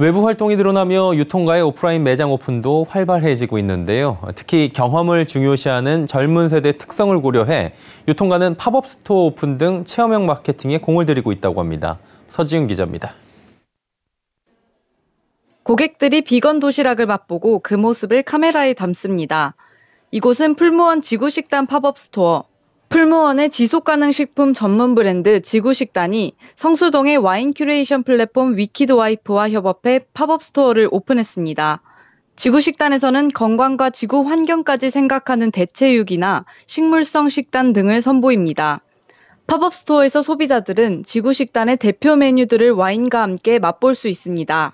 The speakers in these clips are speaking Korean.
외부 활동이 늘어나며 유통가의 오프라인 매장 오픈도 활발해지고 있는데요. 특히 경험을 중요시하는 젊은 세대 특성을 고려해 유통가는 팝업 스토어 오픈 등 체험형 마케팅에 공을 들이고 있다고 합니다. 서지윤 기자입니다. 고객들이 비건 도시락을 맛보고 그 모습을 카메라에 담습니다. 이곳은 풀무원 지구식당 팝업 스토어 풀무원의 지속가능 식품 전문 브랜드 지구식단이 성수동의 와인 큐레이션 플랫폼 위키드 와이프와 협업해 팝업 스토어를 오픈했습니다. 지구식단에서는 건강과 지구 환경까지 생각하는 대체육이나 식물성 식단 등을 선보입니다. 팝업 스토어에서 소비자들은 지구식단의 대표 메뉴들을 와인과 함께 맛볼 수 있습니다.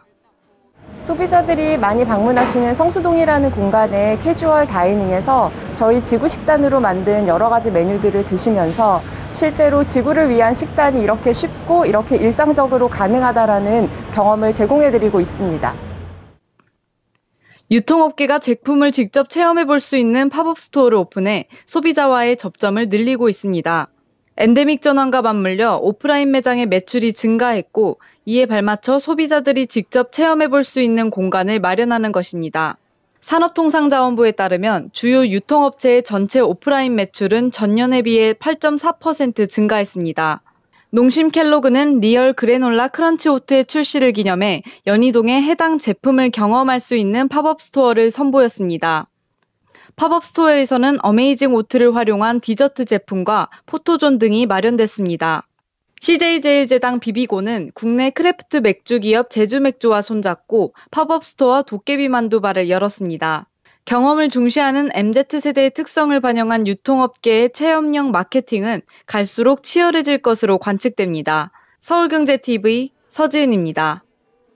소비자들이 많이 방문하시는 성수동이라는 공간의 캐주얼 다이닝에서 저희 지구 식단으로 만든 여러 가지 메뉴들을 드시면서 실제로 지구를 위한 식단이 이렇게 쉽고 이렇게 일상적으로 가능하다라는 경험을 제공해드리고 있습니다. 유통업계가 제품을 직접 체험해 볼 수 있는 팝업 스토어를 오픈해 소비자와의 접점을 늘리고 있습니다. 엔데믹 전환과 맞물려 오프라인 매장의 매출이 증가했고 이에 발맞춰 소비자들이 직접 체험해 볼 수 있는 공간을 마련하는 것입니다. 산업통상자원부에 따르면 주요 유통업체의 전체 오프라인 매출은 전년에 비해 8.4% 증가했습니다. 농심 켈로그는 리얼 그래놀라 크런치 오트의 출시를 기념해 연희동에 해당 제품을 경험할 수 있는 팝업 스토어를 선보였습니다. 팝업 스토어에서는 어메이징 오트를 활용한 디저트 제품과 포토존 등이 마련됐습니다. CJ제일제당 비비고는 국내 크래프트 맥주 기업 제주맥주와 손잡고 팝업 스토어 도깨비 만두바를 열었습니다. 경험을 중시하는 MZ세대의 특성을 반영한 유통업계의 체험형 마케팅은 갈수록 치열해질 것으로 관측됩니다. 서울경제TV 서지은입니다.